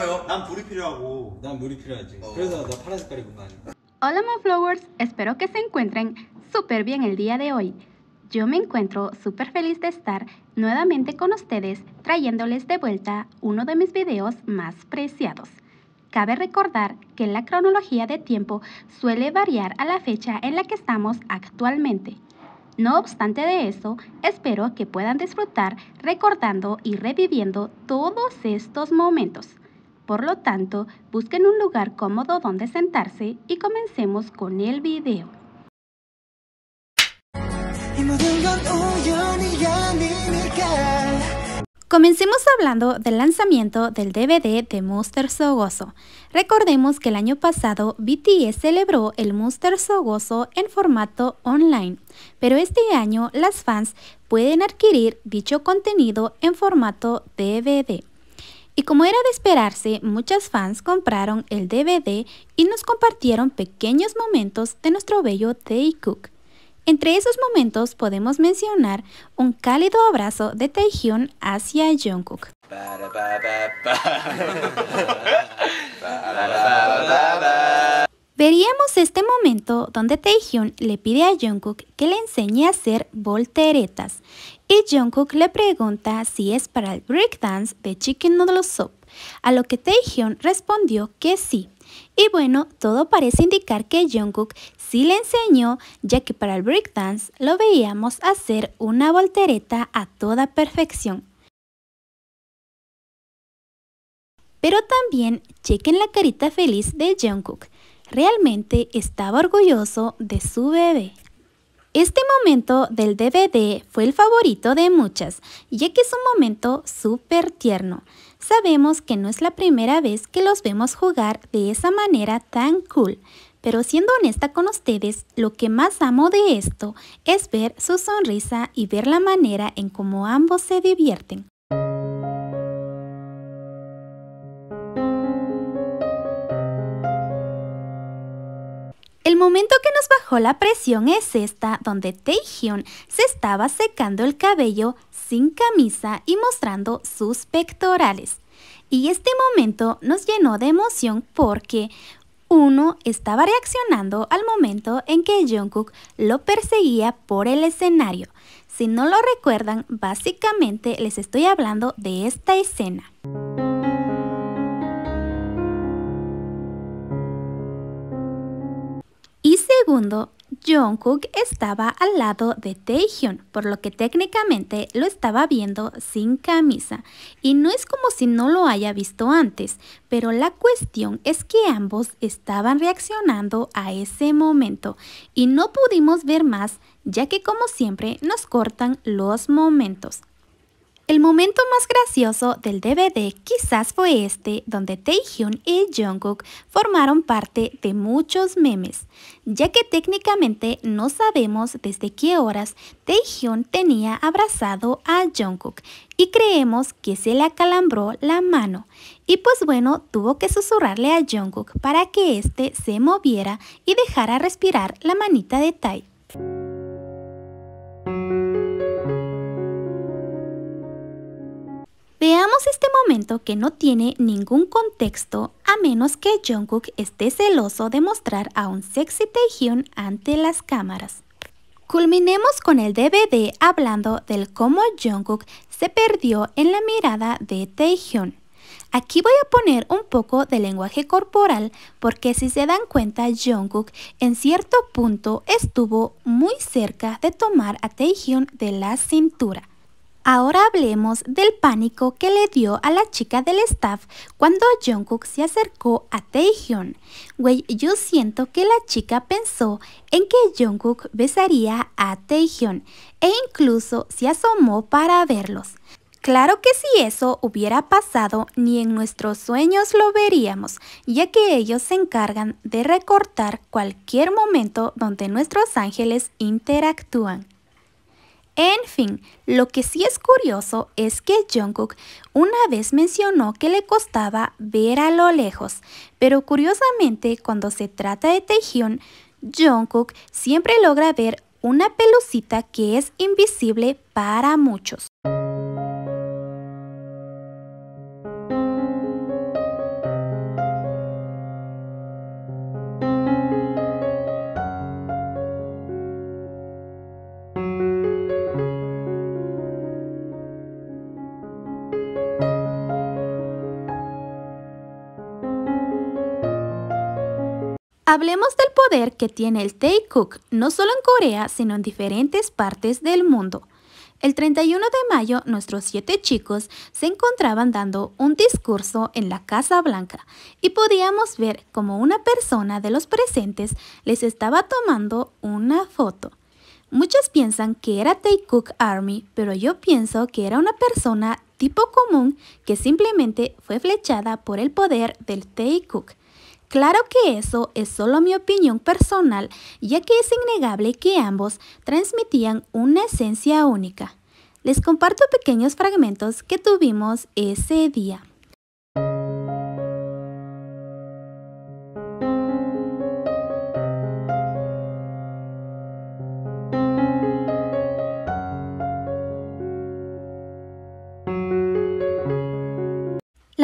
Hola my flowers, espero que se encuentren súper bien el día de hoy. Yo me encuentro súper feliz de estar nuevamente con ustedes trayéndoles de vuelta uno de mis videos más preciados. Cabe recordar que la cronología de tiempo suele variar a la fecha en la que estamos actualmente. No obstante de eso, espero que puedan disfrutar recordando y reviviendo todos estos momentos. Por lo tanto, busquen un lugar cómodo donde sentarse y comencemos con el video. Comencemos hablando del lanzamiento del DVD de Monster Sogoso. Recordemos que el año pasado BTS celebró el Monster Sogoso en formato online, pero este año las fans pueden adquirir dicho contenido en formato DVD. Y como era de esperarse, muchas fans compraron el DVD y nos compartieron pequeños momentos de nuestro bello Tay Cook. Entre esos momentos podemos mencionar un cálido abrazo de Taehyun hacia Jungkook. Veríamos este momento donde Taehyun le pide a Jungkook que le enseñe a hacer volteretas y Jungkook le pregunta si es para el breakdance de Chicken Noodle Soup, a lo que Taehyun respondió que sí. Y bueno, todo parece indicar que Jungkook sí le enseñó, ya que para el breakdance lo veíamos hacer una voltereta a toda perfección. Pero también chequen la carita feliz de Jungkook, Realmente estaba orgulloso de su bebé. Este momento del DVD fue el favorito de muchas, ya que es un momento súper tierno. Sabemos que no es la primera vez que los vemos jugar de esa manera tan cool, pero siendo honesta con ustedes, lo que más amo de esto es ver su sonrisa y ver la manera en cómo ambos se divierten. El momento que nos bajó la presión es esta, donde Taehyun se estaba secando el cabello sin camisa y mostrando sus pectorales. Y este momento nos llenó de emoción porque uno estaba reaccionando al momento en que Jungkook lo perseguía por el escenario. Si no lo recuerdan, básicamente les estoy hablando de esta escena. Y segundo, Jungkook estaba al lado de Taehyun, por lo que técnicamente lo estaba viendo sin camisa. Y no es como si no lo haya visto antes, pero la cuestión es que ambos estaban reaccionando a ese momento y no pudimos ver más, ya que como siempre nos cortan los momentos. El momento más gracioso del DVD quizás fue este, donde Taehyun y Jungkook formaron parte de muchos memes, ya que técnicamente no sabemos desde qué horas Taehyun tenía abrazado a Jungkook y creemos que se le acalambró la mano. Y pues bueno, tuvo que susurrarle a Jungkook para que éste se moviera y dejara respirar la manita de Tai. Veamos este momento que no tiene ningún contexto a menos que Jungkook esté celoso de mostrar a un sexy Taehyung ante las cámaras. Culminemos con el DVD hablando del cómo Jungkook se perdió en la mirada de Taehyung. Aquí voy a poner un poco de lenguaje corporal porque si se dan cuenta Jungkook en cierto punto estuvo muy cerca de tomar a Taehyun de la cintura. Ahora hablemos del pánico que le dio a la chica del staff cuando Jungkook se acercó a Taehyun. Güey, yo siento que la chica pensó en que Jungkook besaría a Taehyun e incluso se asomó para verlos. Claro que si eso hubiera pasado, ni en nuestros sueños lo veríamos, ya que ellos se encargan de recortar cualquier momento donde nuestros ángeles interactúan. En fin, lo que sí es curioso es que Jungkook una vez mencionó que le costaba ver a lo lejos, pero curiosamente cuando se trata de Taehyun, Jungkook siempre logra ver una pelucita que es invisible para muchos. Hablemos del poder que tiene el Tay Cook, no solo en Corea, sino en diferentes partes del mundo. El 31 de mayo, nuestros siete chicos se encontraban dando un discurso en la Casa Blanca y podíamos ver como una persona de los presentes les estaba tomando una foto. Muchos piensan que era Tay Cook Army, pero yo pienso que era una persona tipo común que simplemente fue flechada por el poder del Tay Cook. Claro que eso es solo mi opinión personal, ya que es innegable que ambos transmitían una esencia única. Les comparto pequeños fragmentos que tuvimos ese día.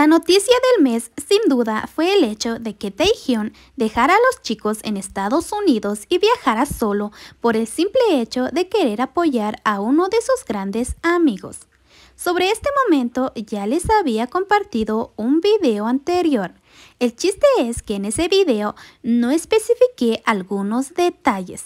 La noticia del mes, sin duda, fue el hecho de que Taehyun dejara a los chicos en Estados Unidos y viajara solo por el simple hecho de querer apoyar a uno de sus grandes amigos. Sobre este momento ya les había compartido un video anterior. El chiste es que en ese video no especifiqué algunos detalles.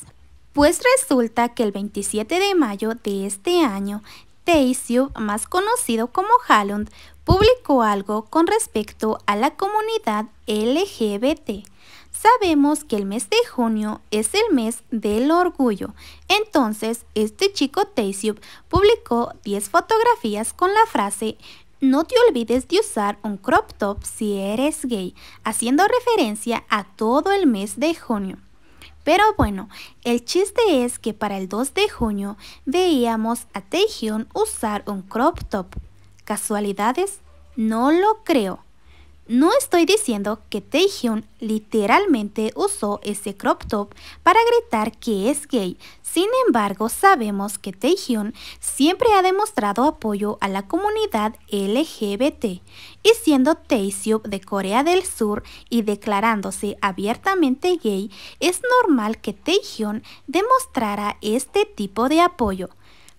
Pues resulta que el 27 de mayo de este año, Taehyun más conocido como Hallund, publicó algo con respecto a la comunidad LGBT. Sabemos que el mes de junio es el mes del orgullo. Entonces, este chico Taysiub publicó 10 fotografías con la frase no te olvides de usar un crop top si eres gay, haciendo referencia a todo el mes de junio. Pero bueno, el chiste es que para el 2 de junio veíamos a Taehyun usar un crop top, ¿Casualidades? No lo creo. No estoy diciendo que Taehyun literalmente usó ese crop top para gritar que es gay. Sin embargo, sabemos que Taehyun siempre ha demostrado apoyo a la comunidad LGBT y siendo Taehyun de Corea del Sur y declarándose abiertamente gay, es normal que Taehyun demostrara este tipo de apoyo.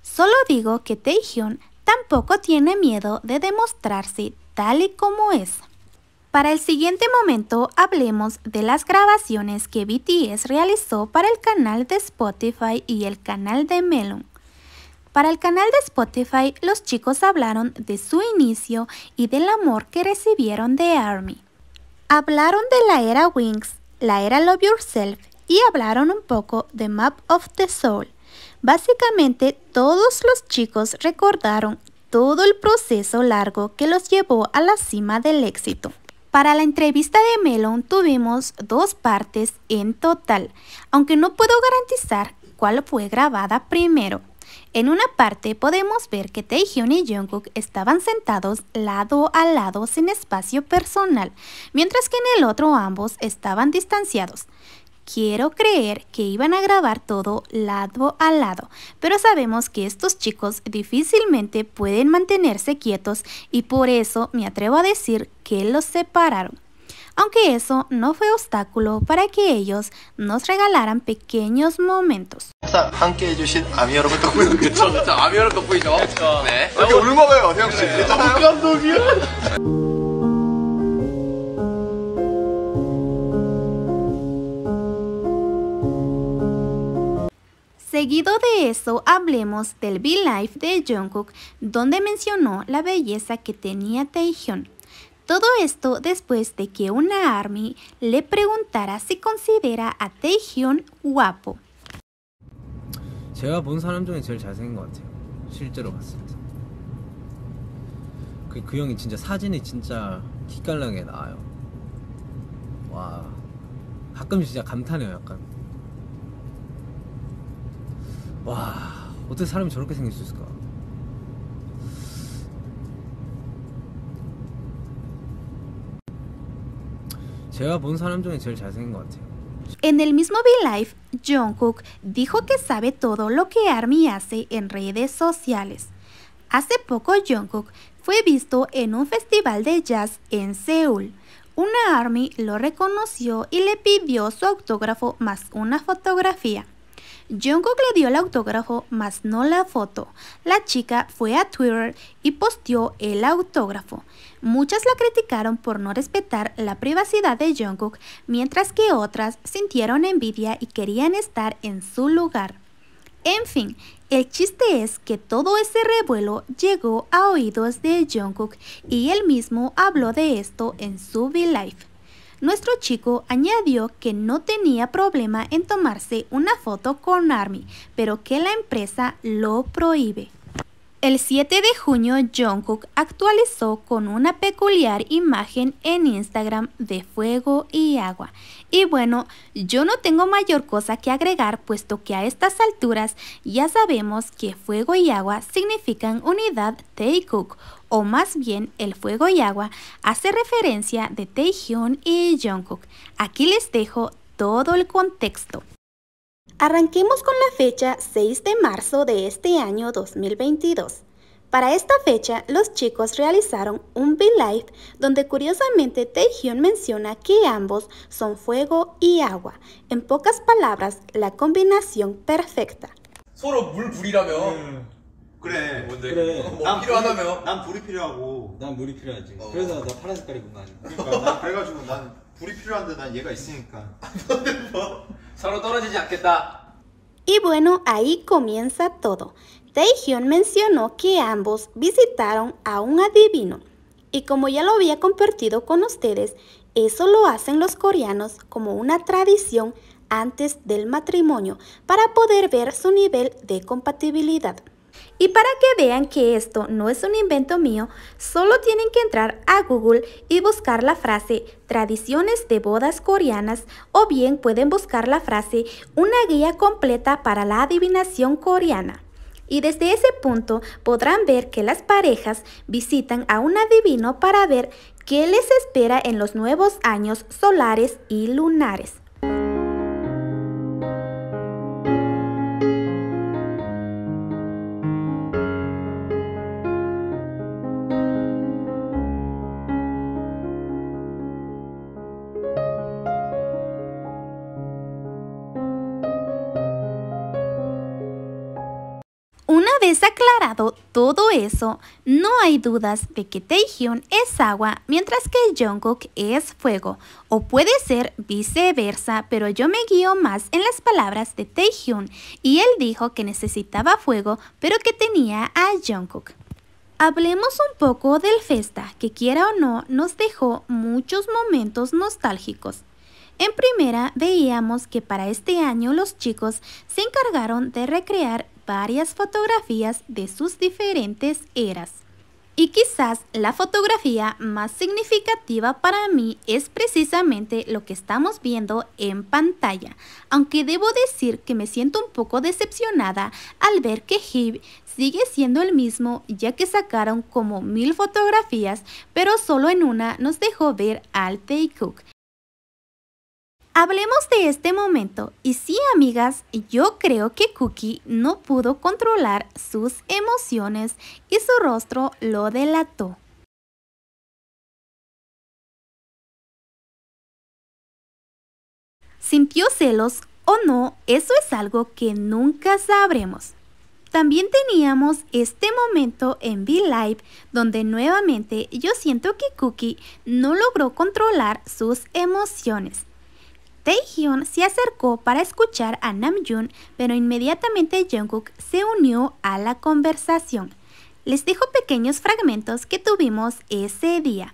Solo digo que Taehyun tampoco tiene miedo de demostrarse tal y como es. Para el siguiente momento hablemos de las grabaciones que BTS realizó para el canal de Spotify y el canal de Melon. Para el canal de Spotify, los chicos hablaron de su inicio y del amor que recibieron de ARMY. Hablaron de la era Wings, la era Love Yourself y hablaron un poco de Map of the Soul. Básicamente todos los chicos recordaron todo el proceso largo que los llevó a la cima del éxito. Para la entrevista de Melon tuvimos dos partes en total, aunque no puedo garantizar cuál fue grabada primero. En una parte podemos ver que Taehyun y Jungkook estaban sentados lado a lado sin espacio personal, mientras que en el otro ambos estaban distanciados. Quiero creer que iban a grabar todo lado a lado, pero sabemos que estos chicos difícilmente pueden mantenerse quietos y por eso me atrevo a decir que los separaron. Aunque eso no fue obstáculo para que ellos nos regalaran pequeños momentos. Seguido de eso, hablemos del Be Life de Jungkook, donde mencionó la belleza que tenía Taehyun. Todo esto después de que una ARMY le preguntara si considera a Taehyun guapo. 제가 본 사람 중에 제일 잘생긴 것 같아요. 실제로 봤을 형이 진짜 사진이 진짜 나와요. 와. 가끔 진짜 감탄해요, 약간. En el mismo v Life, Jungkook dijo que sabe todo lo que ARMY hace en redes sociales. Hace poco Jungkook fue visto en un festival de jazz en Seúl. Una ARMY lo reconoció y le pidió su autógrafo más una fotografía. Jungkook le dio el autógrafo, mas no la foto. La chica fue a Twitter y posteó el autógrafo. Muchas la criticaron por no respetar la privacidad de Jungkook, mientras que otras sintieron envidia y querían estar en su lugar. En fin, el chiste es que todo ese revuelo llegó a oídos de Jungkook y él mismo habló de esto en su V-Life. Nuestro chico añadió que no tenía problema en tomarse una foto con Army, pero que la empresa lo prohíbe. El 7 de junio, Jungkook actualizó con una peculiar imagen en Instagram de fuego y agua. Y bueno, yo no tengo mayor cosa que agregar puesto que a estas alturas ya sabemos que fuego y agua significan unidad Taekook o más bien el fuego y agua, hace referencia de Taehyun y Jungkook. Aquí les dejo todo el contexto. Arranquemos con la fecha 6 de marzo de este año 2022. Para esta fecha, los chicos realizaron un V-Live donde curiosamente Taehyun menciona que ambos son fuego y agua. En pocas palabras, la combinación perfecta. Y bueno, ahí comienza todo. Taehyun mencionó que ambos visitaron a un adivino. Y como ya lo había compartido con ustedes, eso lo hacen los coreanos como una tradición antes del matrimonio para poder ver su nivel de compatibilidad. Y para que vean que esto no es un invento mío, solo tienen que entrar a Google y buscar la frase tradiciones de bodas coreanas o bien pueden buscar la frase una guía completa para la adivinación coreana. Y desde ese punto podrán ver que las parejas visitan a un adivino para ver qué les espera en los nuevos años solares y lunares. Desaclarado aclarado todo eso, no hay dudas de que Taehyun es agua mientras que Jungkook es fuego, o puede ser viceversa, pero yo me guío más en las palabras de Taehyun y él dijo que necesitaba fuego, pero que tenía a Jungkook. Hablemos un poco del Festa, que quiera o no nos dejó muchos momentos nostálgicos. En primera veíamos que para este año los chicos se encargaron de recrear varias fotografías de sus diferentes eras. Y quizás la fotografía más significativa para mí es precisamente lo que estamos viendo en pantalla, aunque debo decir que me siento un poco decepcionada al ver que Hib sigue siendo el mismo ya que sacaron como mil fotografías, pero solo en una nos dejó ver al Cook Hablemos de este momento y sí amigas, yo creo que Cookie no pudo controlar sus emociones y su rostro lo delató. Sintió celos o no, eso es algo que nunca sabremos. También teníamos este momento en V-Live donde nuevamente yo siento que Cookie no logró controlar sus emociones. Taehyun se acercó para escuchar a Namjoon, pero inmediatamente Jungkook se unió a la conversación. Les dijo pequeños fragmentos que tuvimos ese día.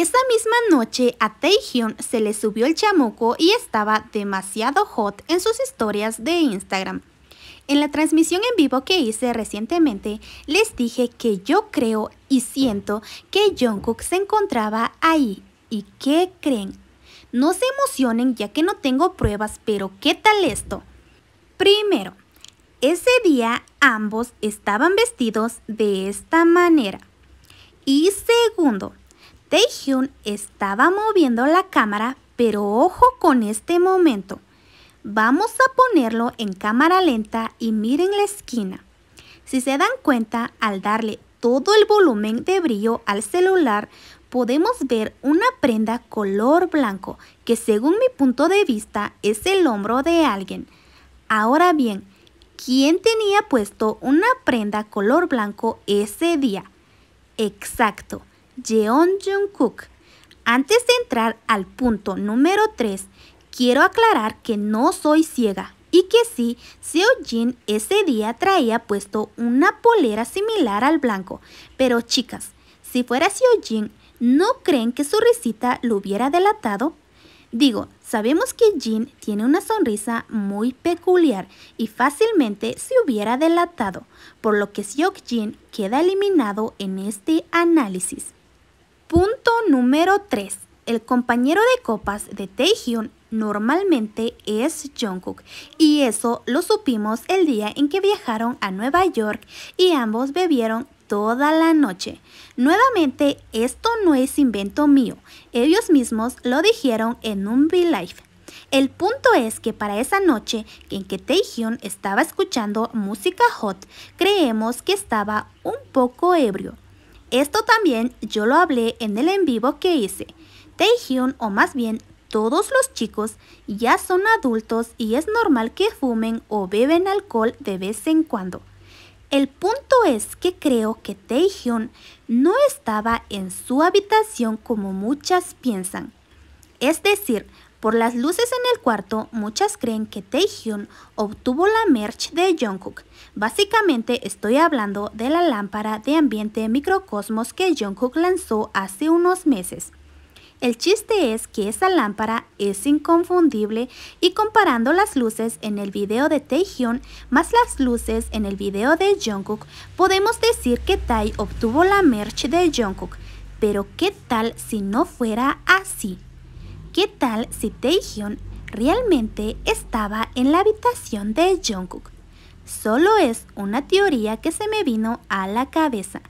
Esa misma noche a Taehyun se le subió el chamuco y estaba demasiado hot en sus historias de Instagram. En la transmisión en vivo que hice recientemente, les dije que yo creo y siento que Jungkook se encontraba ahí. ¿Y qué creen? No se emocionen ya que no tengo pruebas, pero ¿qué tal esto? Primero, ese día ambos estaban vestidos de esta manera. Y segundo, Taehyun estaba moviendo la cámara, pero ojo con este momento. Vamos a ponerlo en cámara lenta y miren la esquina. Si se dan cuenta, al darle todo el volumen de brillo al celular, podemos ver una prenda color blanco, que según mi punto de vista es el hombro de alguien. Ahora bien, ¿quién tenía puesto una prenda color blanco ese día? Exacto, Jeon Jungkook. Antes de entrar al punto número 3, Quiero aclarar que no soy ciega y que sí, Seo Jin ese día traía puesto una polera similar al blanco. Pero chicas, si fuera Seo Jin, ¿no creen que su risita lo hubiera delatado? Digo, sabemos que Jin tiene una sonrisa muy peculiar y fácilmente se hubiera delatado, por lo que Seo Jin queda eliminado en este análisis. Punto número 3. El compañero de copas de Hyun, normalmente es Jungkook y eso lo supimos el día en que viajaron a Nueva York y ambos bebieron toda la noche. Nuevamente, esto no es invento mío, ellos mismos lo dijeron en un v El punto es que para esa noche en que Taehyun estaba escuchando música hot, creemos que estaba un poco ebrio. Esto también yo lo hablé en el en vivo que hice. Taehyun, o más bien todos los chicos ya son adultos y es normal que fumen o beben alcohol de vez en cuando. El punto es que creo que Taehyun no estaba en su habitación como muchas piensan. Es decir, por las luces en el cuarto, muchas creen que Taehyun obtuvo la merch de Jungkook. Básicamente estoy hablando de la lámpara de ambiente microcosmos que Jungkook lanzó hace unos meses. El chiste es que esa lámpara es inconfundible y comparando las luces en el video de Taehyun más las luces en el video de Jungkook, podemos decir que Tai obtuvo la merch de Jungkook. Pero ¿qué tal si no fuera así? ¿Qué tal si Taehyun realmente estaba en la habitación de Jungkook? Solo es una teoría que se me vino a la cabeza.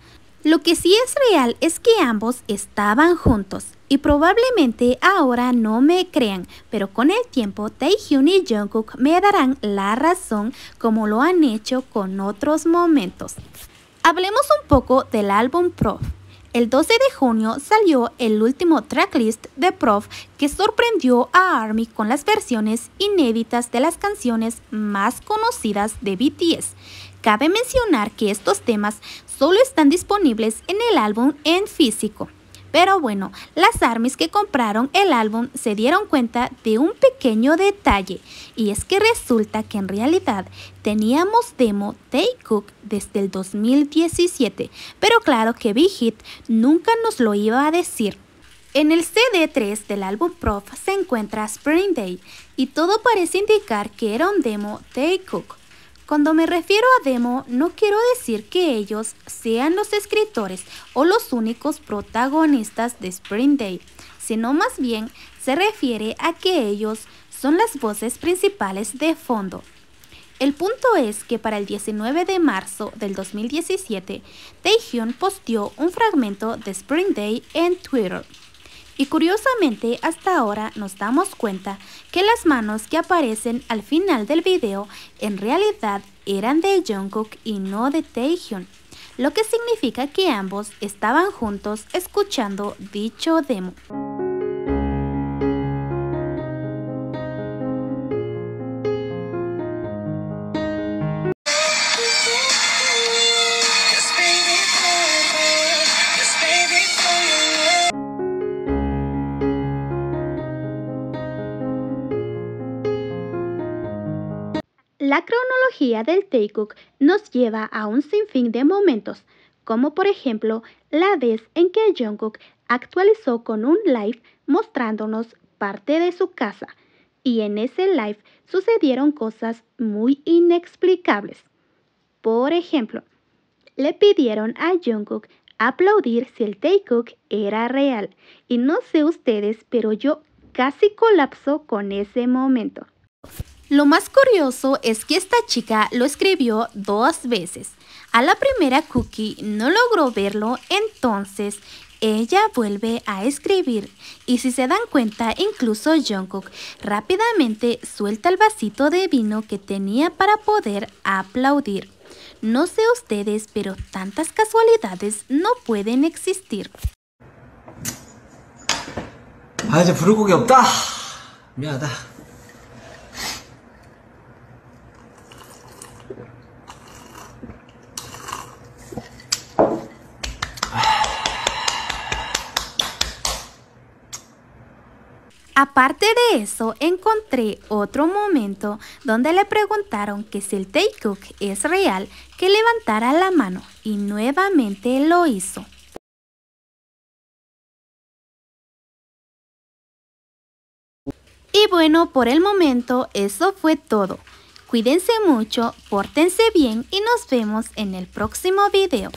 Lo que sí es real es que ambos estaban juntos. Y probablemente ahora no me crean, pero con el tiempo Taehyun y Jungkook me darán la razón como lo han hecho con otros momentos. Hablemos un poco del álbum Prof. El 12 de junio salió el último tracklist de Prof que sorprendió a ARMY con las versiones inéditas de las canciones más conocidas de BTS. Cabe mencionar que estos temas solo están disponibles en el álbum en físico. Pero bueno, las armies que compraron el álbum se dieron cuenta de un pequeño detalle y es que resulta que en realidad teníamos demo Take Cook desde el 2017, pero claro que Big Hit nunca nos lo iba a decir. En el CD3 del álbum Prof se encuentra Spring Day y todo parece indicar que era un demo Take Cook. Cuando me refiero a demo, no quiero decir que ellos sean los escritores o los únicos protagonistas de Spring Day, sino más bien se refiere a que ellos son las voces principales de fondo. El punto es que para el 19 de marzo del 2017, Taehyun posteó un fragmento de Spring Day en Twitter. Y curiosamente hasta ahora nos damos cuenta que las manos que aparecen al final del video en realidad eran de Jungkook y no de Taehyung, lo que significa que ambos estaban juntos escuchando dicho demo. del Taekook nos lleva a un sinfín de momentos, como por ejemplo la vez en que Jungkook actualizó con un live mostrándonos parte de su casa, y en ese live sucedieron cosas muy inexplicables. Por ejemplo, le pidieron a Jungkook aplaudir si el Taekook era real, y no sé ustedes, pero yo casi colapso con ese momento. Lo más curioso es que esta chica lo escribió dos veces. A la primera Cookie no logró verlo, entonces ella vuelve a escribir y si se dan cuenta incluso Jungkook rápidamente suelta el vasito de vino que tenía para poder aplaudir. No sé ustedes, pero tantas casualidades no pueden existir. Aparte de eso, encontré otro momento donde le preguntaron que si el Take Cook es real, que levantara la mano y nuevamente lo hizo. Y bueno, por el momento eso fue todo. Cuídense mucho, pórtense bien y nos vemos en el próximo video.